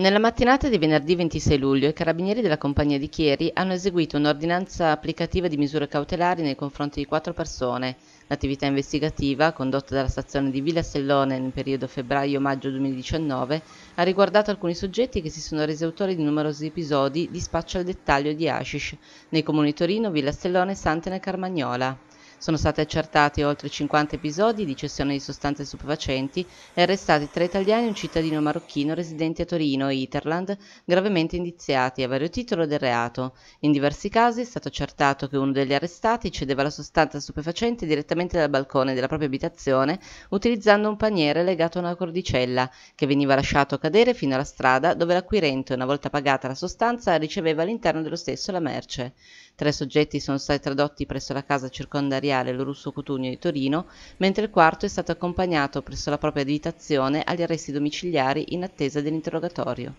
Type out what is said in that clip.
Nella mattinata di venerdì 26 luglio i carabinieri della compagnia di Chieri hanno eseguito un'ordinanza applicativa di misure cautelari nei confronti di quattro persone. L'attività investigativa, condotta dalla stazione di Villa Sellone nel periodo febbraio-maggio 2019, ha riguardato alcuni soggetti che si sono resi autori di numerosi episodi di spaccio al dettaglio di hashish nei comuni Torino, Villa Sellone, Santena e Carmagnola. Sono stati accertati oltre 50 episodi di cessione di sostanze stupefacenti e arrestati tre italiani e un cittadino marocchino residenti a Torino e Iterland, gravemente indiziati a vario titolo del reato. In diversi casi è stato accertato che uno degli arrestati cedeva la sostanza stupefacente direttamente dal balcone della propria abitazione utilizzando un paniere legato a una cordicella, che veniva lasciato cadere fino alla strada dove l'acquirente, una volta pagata la sostanza, riceveva all'interno dello stesso la merce. Tre soggetti sono stati tradotti presso la casa circondaria Imperiale Lorusso Cotugno di Torino, mentre il quarto è stato accompagnato presso la propria abitazione agli arresti domiciliari in attesa dell'interrogatorio.